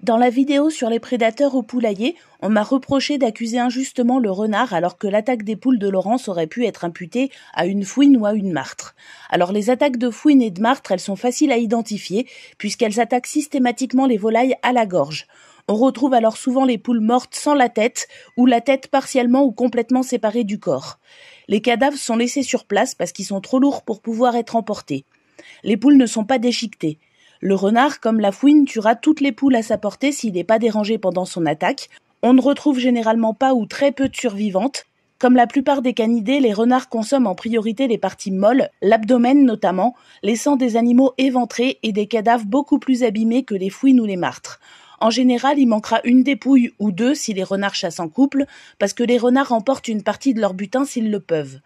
Dans la vidéo sur les prédateurs au poulailler, on m'a reproché d'accuser injustement le renard alors que l'attaque des poules de Laurence aurait pu être imputée à une fouine ou à une martre. Alors les attaques de fouine et de martre, elles sont faciles à identifier puisqu'elles attaquent systématiquement les volailles à la gorge. On retrouve alors souvent les poules mortes sans la tête ou la tête partiellement ou complètement séparée du corps. Les cadavres sont laissés sur place parce qu'ils sont trop lourds pour pouvoir être emportés. Les poules ne sont pas déchiquetées. Le renard, comme la fouine, tuera toutes les poules à sa portée s'il n'est pas dérangé pendant son attaque. On ne retrouve généralement pas ou très peu de survivantes. Comme la plupart des canidés, les renards consomment en priorité les parties molles, l'abdomen notamment, laissant des animaux éventrés et des cadavres beaucoup plus abîmés que les fouines ou les martres. En général, il manquera une dépouille ou deux si les renards chassent en couple, parce que les renards emportent une partie de leur butin s'ils le peuvent.